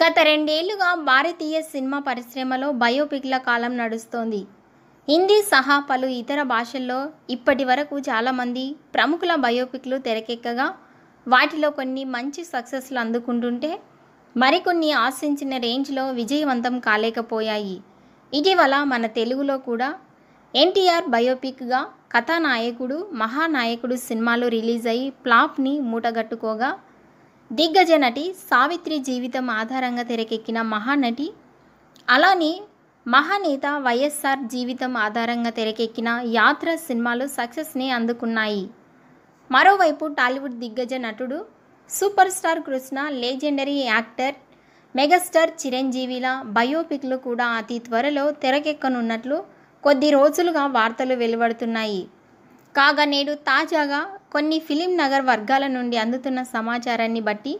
గత రెండేళ్లుగా భారతీయ సినిమా పరిశ్రమలో బయోపిక్ల కాలం నడుస్తోంది హిందీ సహా పలు ఇతర భాషల్లో ఇప్పటి వరకు చాలామంది ప్రముఖుల బయోపిక్లు తెరకెక్కగా వాటిలో కొన్ని మంచి సక్సెస్లు అందుకుంటుంటే మరికొన్ని ఆశించిన రేంజ్లో విజయవంతం కాలేకపోయాయి ఇటీవల మన తెలుగులో కూడా ఎన్టీఆర్ బయోపిక్గా కథానాయకుడు మహానాయకుడు సినిమాలు రిలీజ్ అయి ప్లాప్ని మూటగట్టుకోగా దిగ్గజ నటి సావిత్రి జీవితం ఆధారంగా తెరకెక్కిన మహానటి అలానే మహానేత వైఎస్ఆర్ జీవితం ఆధారంగా తెరకెక్కిన యాత్ర సినిమాలు సక్సెస్ని అందుకున్నాయి మరోవైపు టాలీవుడ్ దిగ్గజ నటుడు super star Krishna legendary actor megastar చిరంజీవిల బయోపిక్లు కూడా అతి త్వరలో తెరకెక్కనున్నట్లు కొద్ది రోజులుగా వార్తలు వెలువడుతున్నాయి కాగా నేడు తాజాగా కొన్ని ఫిలిం నగర్ వర్గాల నుండి అందుతున్న సమాచారాన్ని బట్టి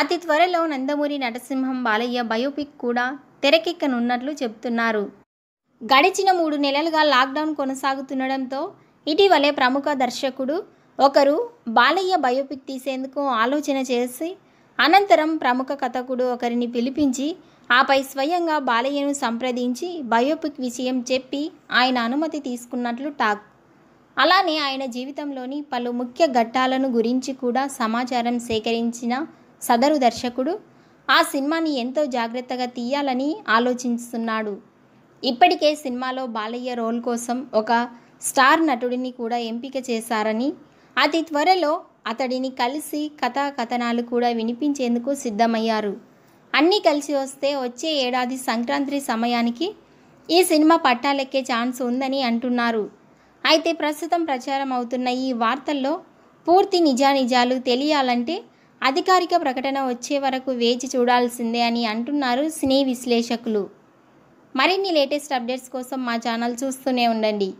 అతి త్వరలో నందమూరి నటసింహం బాలయ్య బయోపిక్ కూడా తెరకెక్కనున్నట్లు చెబుతున్నారు గడిచిన మూడు నెలలుగా లాక్డౌన్ కొనసాగుతుండడంతో ఇటీవలే ప్రముఖ దర్శకుడు ఒకరు బాలయ్య బయోపిక్ తీసేందుకు ఆలోచన చేసి అనంతరం ప్రముఖ కథకుడు ఒకరిని పిలిపించి ఆపై స్వయంగా బాలయ్యను సంప్రదించి బయోపిక్ విషయం చెప్పి ఆయన అనుమతి తీసుకున్నట్లు టాక్ అలానే ఆయన జీవితంలోని పలు ముఖ్య ఘట్టాలను గురించి కూడా సమాచారం సేకరించిన సదరు దర్శకుడు ఆ సినిమాని ఎంతో జాగ్రత్తగా తీయాలని ఆలోచిస్తున్నాడు ఇప్పటికే సినిమాలో బాలయ్య రోల్ కోసం ఒక స్టార్ నటుడిని కూడా ఎంపిక చేశారని అతి త్వరలో అతడిని కలిసి కథా కథనాలు కూడా వినిపించేందుకు సిద్ధమయ్యారు అన్నీ కలిసి వస్తే వచ్చే ఏడాది సంక్రాంతి సమయానికి ఈ సినిమా పట్టాలెక్కే ఛాన్స్ ఉందని అంటున్నారు అయితే ప్రస్తుతం ప్రచారం అవుతున్న ఈ వార్తల్లో పూర్తి నిజానిజాలు తెలియాలంటే అధికారిక ప్రకటన వచ్చే వరకు వేచి చూడాల్సిందే అని అంటున్నారు సినీ విశ్లేషకులు మరిన్ని లేటెస్ట్ అప్డేట్స్ కోసం మా ఛానల్ చూస్తూనే ఉండండి